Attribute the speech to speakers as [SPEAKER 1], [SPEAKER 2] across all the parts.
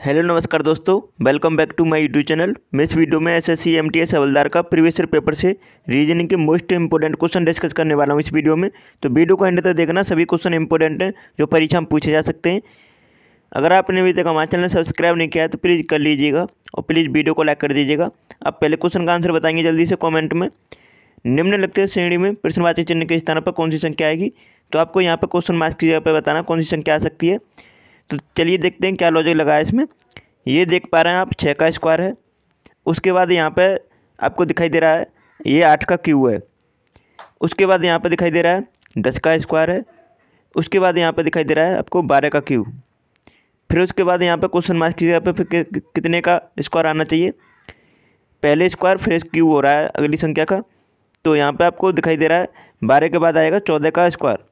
[SPEAKER 1] hello नमस्कार दोस्तों welcome back to my YouTube channel मैं इस वीडियो में S S C M T S हवलदार का प्रीवियस पेपर से रीजनिंग के मोस्ट इंपॉर्टेंट क्वेश्चन डिस्कस करने वाला हूँ इस वीडियो में तो वीडियो को एंड तक देखना सभी क्वेश्चन इंपॉर्टेंट हैं जो परीक्षा में पूछे जा सकते हैं अगर आपने अभी तक हमारे चैनल सब्सक्राइब नहीं किया तो प्लीज़ कर लीजिएगा और प्लीज़ वीडियो को लाइक कर दीजिएगा आप पहले क्वेश्चन का आंसर बताएंगे जल्दी से कॉमेंट में निम्न लगते श्रेणी में प्रश्नवाचक चिन्ह के स्थान पर कौन सी संख्या आएगी तो आपको यहाँ पर क्वेश्चन मार्क्स की जगह पर बताना कौन सी संख्या आ सकती है तो चलिए देखते हैं क्या लॉजिक लगा है इसमें ये देख पा रहे हैं आप छः का स्क्वायर है उसके बाद यहाँ पर आपको दिखाई दे रहा है ये आठ का क्यू है उसके बाद यहाँ पर दिखाई दे रहा है दस का स्क्वायर है उसके बाद यहाँ पर दिखाई दे रहा है आपको बारह का क्यू फिर उसके बाद यहाँ पर क्वेश्चन मार्क की जगह पर फिर कितने का स्क्वायर आना चाहिए पहले स्क्वायर फिर क्यू हो रहा है अगली संख्या का तो यहाँ पे आपको दिखाई दे रहा है बारह के बाद आएगा चौदह का स्क्वायर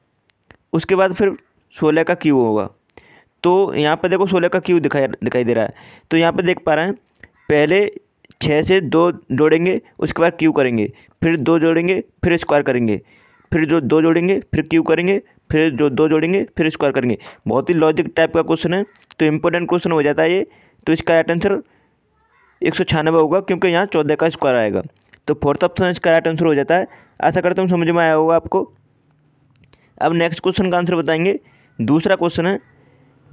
[SPEAKER 1] उसके बाद फिर सोलह का क्यू होगा तो यहाँ पर देखो सोलह का क्यू दिखाई दिखाई दे रहा है तो यहाँ पर देख पा रहे हैं पहले छः से दो जोड़ेंगे उसके बाद क्यू करेंगे फिर दो जोड़ेंगे फिर स्क्वायर करेंगे फिर जो दो जोड़ेंगे फिर क्यू करेंगे फिर जो दो जोड़ेंगे फिर स्क्वायर करेंगे बहुत ही लॉजिक टाइप का क्वेश्चन है तो इम्पोर्टेंट क्वेश्चन हो जाता है ये तो इसका राइट आंसर एक सौ छियानबे होगा क्योंकि यहाँ चौदह का स्क्वायर आएगा तो फोर्थ ऑप्शन इसका राइट आंसर हो जाता है आशा करते हूँ समझ में आया होगा आपको अब नेक्स्ट क्वेश्चन का आंसर बताएंगे दूसरा क्वेश्चन है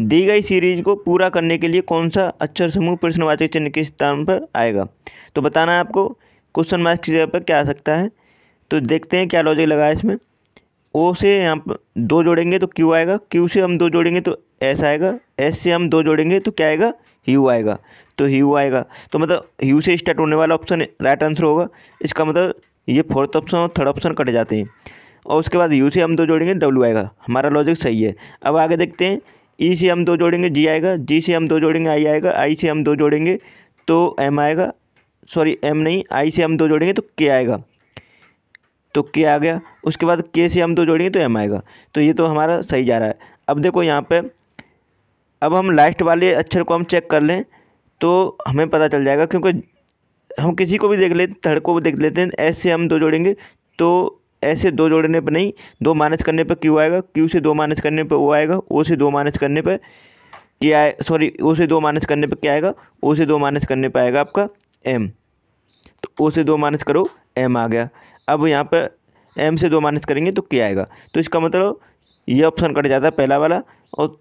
[SPEAKER 1] दी गई सीरीज को पूरा करने के लिए कौन सा अक्षर समूह प्रश्नवाचक चिन्ह के स्थान पर आएगा तो बताना है आपको क्वेश्चन मार्क्स की जगह पर क्या आ सकता है तो देखते हैं क्या लॉजिक लगा है इसमें ओ से यहाँ पर दो जोड़ेंगे तो क्यू आएगा क्यू से हम दो जोड़ेंगे तो एस आएगा एस से हम दो जोड़ेंगे तो क्या आएगा यू आएगा तो यू आएगा तो मतलब यू से स्टार्ट होने वाला ऑप्शन राइट आंसर होगा इसका मतलब ये फोर्थ ऑप्शन और थर्ड ऑप्शन कट जाते हैं और उसके बाद यू से हम दो जोड़ेंगे डब्ल्यू आएगा हमारा लॉजिक सही है अब आगे देखते हैं ई e से हम दो जोड़ेंगे जी आएगा जी से हम दो जोड़ेंगे आई आएगा आई से हम दो जोड़ेंगे तो एम आएगा सॉरी एम नहीं आई से हम दो जोड़ेंगे तो के आएगा तो के आ गया उसके बाद के से हम दो जोड़ेंगे तो एम आएगा तो ये तो हमारा सही जा रहा है अब देखो यहाँ पर अब हम लास्ट वाले अक्षर को हम चेक कर लें तो हमें पता चल जाएगा क्योंकि हम किसी को भी देख लेते थर्ड को भी देख लेते हैं एस से हम दो जोड़ेंगे तो ऐसे दो जोड़ने पर नहीं दो माइनस करने पर क्यू आएगा क्यू से दो माइनस करने पर ओ आएगा ओ से दो माइनस करने पर क्या सॉरी ओ से दो माइनस करने पर क्या आएगा ओ से दो माइनस करने पर आएगा आपका एम तो ओ से दो माइनस करो एम आ गया अब यहाँ पर एम से दो माइनस करेंगे तो क्या आएगा तो इसका मतलब ये ऑप्शन कट जाता है पहला वाला और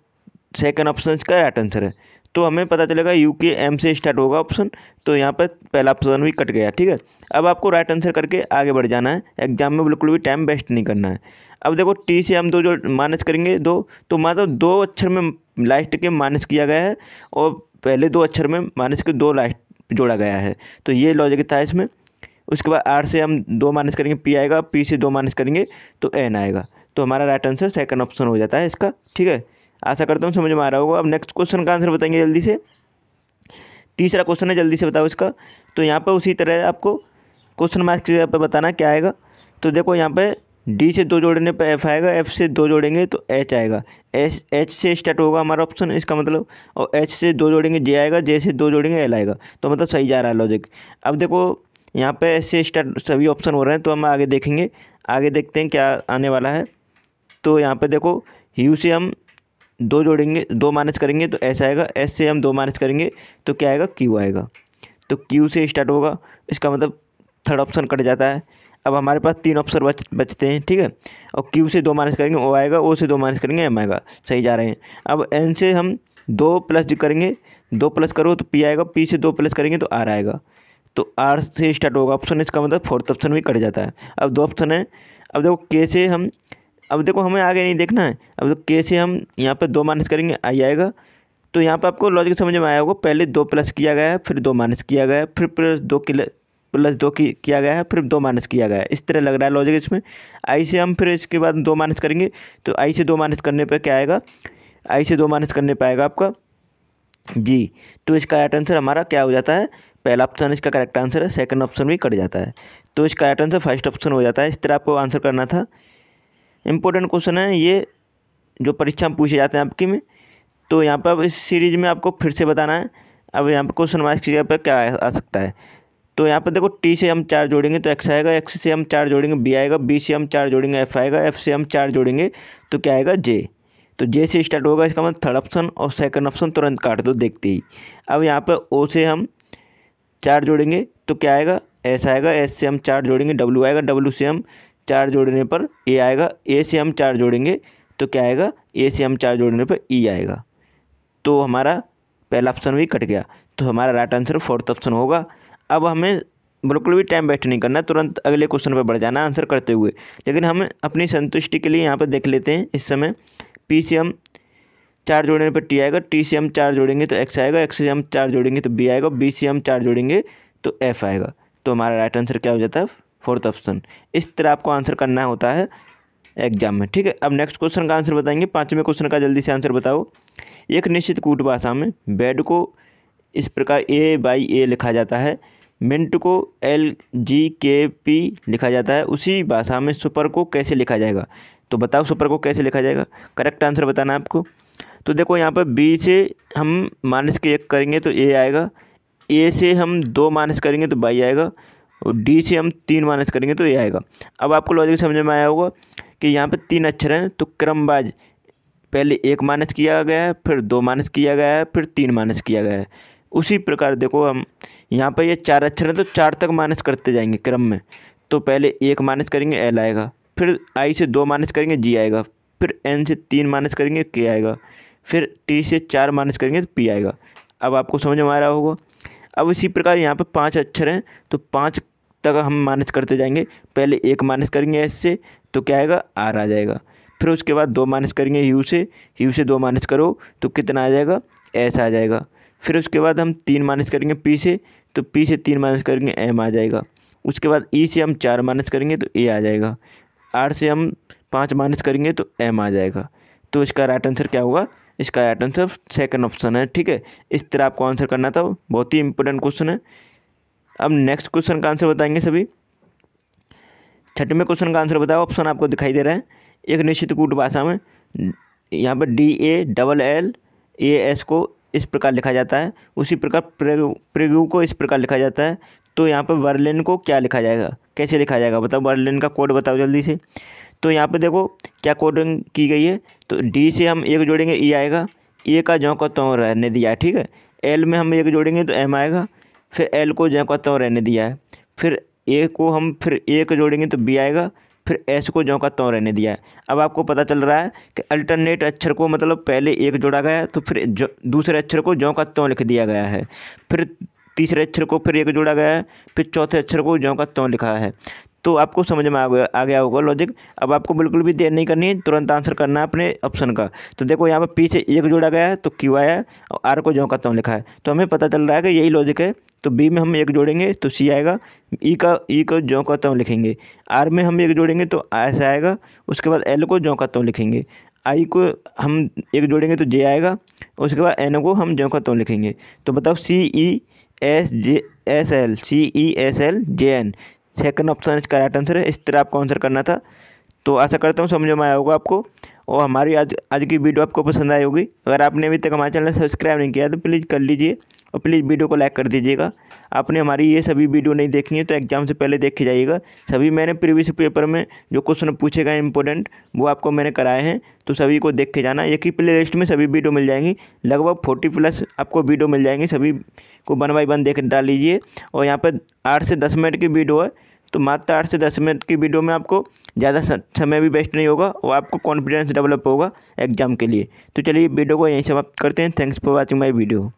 [SPEAKER 1] सेकेंड ऑप्शन इसका राइट आंसर है तो हमें पता चलेगा यू के एम से स्टार्ट होगा ऑप्शन तो यहाँ पर पहला ऑप्शन भी कट गया ठीक है अब आपको राइट आंसर करके आगे बढ़ जाना है एग्जाम में बिल्कुल भी टाइम वेस्ट नहीं करना है अब देखो टी से हम दो जो माइनस करेंगे दो तो मात्र दो अक्षर में लास्ट के माइनस किया गया है और पहले दो अक्षर में माइनस के दो लास्ट जोड़ा गया है तो ये लॉजिक था इसमें उसके बाद आर से हम दो माइनस करेंगे पी आएगा पी से दो माइनस करेंगे तो एन आएगा तो हमारा राइट आंसर सेकंड ऑप्शन हो जाता है इसका ठीक है आशा करता हूँ समझ में आ रहा होगा अब नेक्स्ट क्वेश्चन का आंसर बताएंगे जल्दी से तीसरा क्वेश्चन है जल्दी से बताओ इसका तो यहाँ पर उसी तरह आपको क्वेश्चन मार्क्स के यहाँ पर बताना क्या आएगा तो देखो यहाँ पर डी से दो जोड़ने पर एफ आएगा एफ से दो जोड़ेंगे तो एच आएगा एच एच से स्टार्ट होगा हमारा ऑप्शन इसका मतलब और एच से दो जोड़ेंगे जे आएगा जे से दो जोड़ेंगे एल आएगा तो मतलब सही जा रहा है लॉजिक अब देखो यहाँ पे एच से स्टार्ट सभी ऑप्शन हो रहे हैं तो हम आगे देखेंगे आगे देखते हैं क्या आने वाला है तो यहाँ पर देखो यू से हम दो जोड़ेंगे दो माइनस करेंगे तो ऐसा आएगा एस से हम दो माइनस करेंगे तो क्या आएगा क्यू आएगा तो क्यू से स्टार्ट होगा इसका मतलब थर्ड ऑप्शन कट जाता है अब हमारे पास तीन ऑप्शन बच बचते हैं ठीक है और क्यू से दो माइनस करेंगे ओ आएगा ओ से दो माइनस करेंगे एम आएगा सही जा रहे हैं अब एन से हम दो प्लस करेंगे दो प्लस करो तो पी आएगा पी से दो प्लस करेंगे तो आर आएगा तो आर से स्टार्ट होगा ऑप्शन इसका मतलब फोर्थ ऑप्शन भी कट जाता है अब दो ऑप्शन है अब देखो के से हम अब देखो हमें आगे नहीं देखना है अब तो कैसे हम यहाँ पर दो माइनस करेंगे आ जाएगा तो यहाँ पर आपको लॉजिक समझ में आया होगा पहले दो प्लस किया गया है फिर दो माइनस किया गया है फिर प्लस दो प्लस दो की किया गया है फिर दो माइनस किया गया है इस तरह लग रहा है लॉजिक इसमें आई से हम फिर इसके बाद दो माइनस करेंगे तो आई से दो माइनस करने पर क्या आएगा आई से दो माइनस करने पर आएगा आपका जी तो इसका राइट आंसर हमारा क्या हो जाता है पहला ऑप्शन इसका करेक्ट आंसर है सेकंड ऑप्शन भी कट जाता है तो इसका राइट आंसर फर्स्ट ऑप्शन हो जाता है इस तरह आपको आंसर करना था इम्पोर्टेंट क्वेश्चन है ये जो परीक्षा में पूछे जाते हैं आपकी में तो यहाँ पर अब इस सीरीज में आपको फिर से बताना है अब यहाँ पर क्वेश्चन मार्क्स की जगह पर क्या आ सकता है तो यहाँ पर देखो टी से हम चार जोड़ेंगे तो एक्स आएगा एक्स से हम चार जोड़ेंगे बी आएगा बी से हम चार जोड़ेंगे एफ आएगा एफ से हम चार जोड़ेंगे तो क्या आएगा जे तो जे से स्टार्ट होगा इसका मतलब थर्ड ऑप्शन और सेकंड ऑप्शन तुरंत काट दो देखते ही अब यहाँ पर ओ से हम चार जोड़ेंगे तो क्या आएगा एस आएगा एस से हम चार जोड़ेंगे डब्लू आएगा डब्लू से हम चार जोड़ने पर ए आएगा ए से हम चार जोड़ेंगे तो क्या आएगा ए से हम चार जोड़ने पर ई e आएगा तो हमारा पहला ऑप्शन भी कट गया तो हमारा राइट आंसर फोर्थ ऑप्शन होगा अब हमें बिल्कुल भी टाइम वेस्ट नहीं करना तुरंत अगले क्वेश्चन पर बढ़ जाना आंसर करते हुए लेकिन हम अपनी संतुष्टि के लिए यहाँ पर देख लेते हैं इस समय पी से हम चार जोड़ने पर टी आएगा टी से हम चार जोड़ेंगे तो एक्स आएगा एक्स से हम चार जोड़ेंगे तो बी आएगा बी से हम चार जोड़ेंगे तो एफ आएगा तो हमारा राइट आंसर क्या हो जाता है फोर्थ ऑप्शन इस तरह आपको आंसर करना होता है एग्जाम में ठीक है अब नेक्स्ट क्वेश्चन का आंसर बताएंगे पाँचवें क्वेश्चन का जल्दी से आंसर बताओ एक निश्चित कूट भाषा में बेड को इस प्रकार ए बाई ए लिखा जाता है मिंट को एल जी के पी लिखा जाता है उसी भाषा में सुपर को कैसे लिखा जाएगा तो बताओ सुपर को कैसे लिखा जाएगा करेक्ट आंसर बताना आपको तो देखो यहाँ पर बी से हम मानस के एक करेंगे तो ए आएगा ए से हम दो मानस करेंगे तो बाई आएगा और डी से हम तीन माइनस करेंगे तो ये आएगा अब आपको लॉजिक समझ में आया होगा कि यहाँ पे तीन अक्षर हैं तो क्रमबाज पहले एक माइनस किया गया है फिर दो माइनस किया गया है फिर तीन माइनस किया गया है उसी प्रकार देखो हम यहाँ पर ये चार अक्षर हैं तो चार तक माइनस करते जाएंगे क्रम में तो पहले एक माइनस करेंगे एल आएगा फिर आई से दो माइनस करेंगे जी आएगा फिर एन से तीन माइनस करेंगे के आएगा फिर टी से चार माइनस करेंगे तो पी आएगा अब आपको समझ में आ रहा होगा अब इसी प्रकार यहाँ पर पाँच अक्षर हैं तो पाँच तक हम माइनस करते जाएंगे पहले एक माइनस करेंगे एस से तो क्या आएगा आर आ जाएगा फिर उसके बाद दो माइनस करेंगे यू से यू से दो माइनस करो तो कितना आ जाएगा एस आ जाएगा फिर उसके बाद हम तीन माइनस करेंगे पी से तो पी से तीन माइनस करेंगे एम आ जाएगा उसके बाद ई e से हम चार माइनस करेंगे तो ए आ जाएगा आर से हम पाँच माइनस करेंगे तो एम आ जाएगा तो इसका राइट आंसर क्या होगा इसका राइट आंसर सेकंड ऑप्शन है ठीक है इस तरह आपको आंसर करना था बहुत ही इंपॉर्टेंट क्वेश्चन है अब नेक्स्ट क्वेश्चन का आंसर बताएंगे सभी छठवें क्वेश्चन का आंसर बताओ ऑप्शन आपको दिखाई दे रहा है एक निश्चित कूट भाषा में यहाँ पर D A double L A S को इस प्रकार लिखा जाता है उसी प्रकार प्रेगू को इस प्रकार लिखा जाता है तो यहाँ पर वर्लिन को क्या लिखा जाएगा कैसे लिखा जाएगा बताओ वर्लिन का कोड बताओ जल्दी से तो यहाँ पर देखो क्या कोडिंग की गई है तो डी से हम एक जोड़ेंगे ई e आएगा ए का जो का तो रहने दिया है ठीक है एल में हम एक जोड़ेंगे तो एम आएगा फिर एल को जो का तो रहने दिया है फिर ए को हम फिर ए को जोड़ेंगे तो बी आएगा फिर एस को जो का तो रहने दिया है अब आपको पता चल रहा है कि अल्टरनेट अक्षर को मतलब पहले एक जोड़ा गया तो फिर जो दूसरे अक्षर को जो का तो लिख दिया गया है फिर तीसरे अक्षर को फिर एक जोड़ा गया है फिर चौथे अक्षर को ज्यों का तो लिखा है तो आपको समझ में आ गया आ गया होगा लॉजिक अब आपको बिल्कुल भी देर नहीं करनी है तुरंत आंसर करना है अपने ऑप्शन का तो देखो यहाँ पर पीछे एक जोड़ा गया है तो क्यू आया और आर को जो करता हूँ लिखा है तो हमें पता चल रहा है कि यही लॉजिक है तो बी में हम एक जोड़ेंगे तो सी आएगा ई e का ई e को जो करता हूँ लिखेंगे आर में हम एक जोड़ेंगे तो ऐसा आएगा उसके बाद एल को जो करता हूँ लिखेंगे आई को हम एक जोड़ेंगे तो जे आएगा उसके बाद एन को हम जो करता हूँ लिखेंगे तो बताओ C E S J S L C E S L J N second option इसका राइट आंसर है इस तरह आपको आंसर करना था तो आशा करता हूँ समझ में आया होगा आपको और हमारी आज आज की वीडियो आपको पसंद आई होगी अगर आपने अभी तक हमारे चैनल सब्सक्राइब नहीं किया तो प्लीज़ कर लीजिए और प्लीज़ वीडियो को लाइक कर दीजिएगा आपने हमारी ये सभी वीडियो नहीं देखी है तो एग्जाम से पहले देख के जाइएगा सभी मैंने प्रीवियस पेपर में जो क्वेश्चन पूछे गए इंपॉर्टेंट वो आपको मैंने कराए हैं तो सभी को देख के जाना एक ही प्ले लिस्ट में सभी वीडियो मिल जाएंगी लगभग फोर्टी प्लस आपको वीडियो मिल जाएंगी सभी को वन बाई वन देख डाल लीजिए और यहाँ पर आठ से दस मिनट की वीडियो है तो मात्र आठ से दस मिनट की वीडियो में आपको ज़्यादा समय भी वेस्ट नहीं होगा और आपको कॉन्फिडेंस डेवलप होगा एग्जाम के लिए तो चलिए वीडियो को यहीं समाप्त करते हैं thanks for watching my video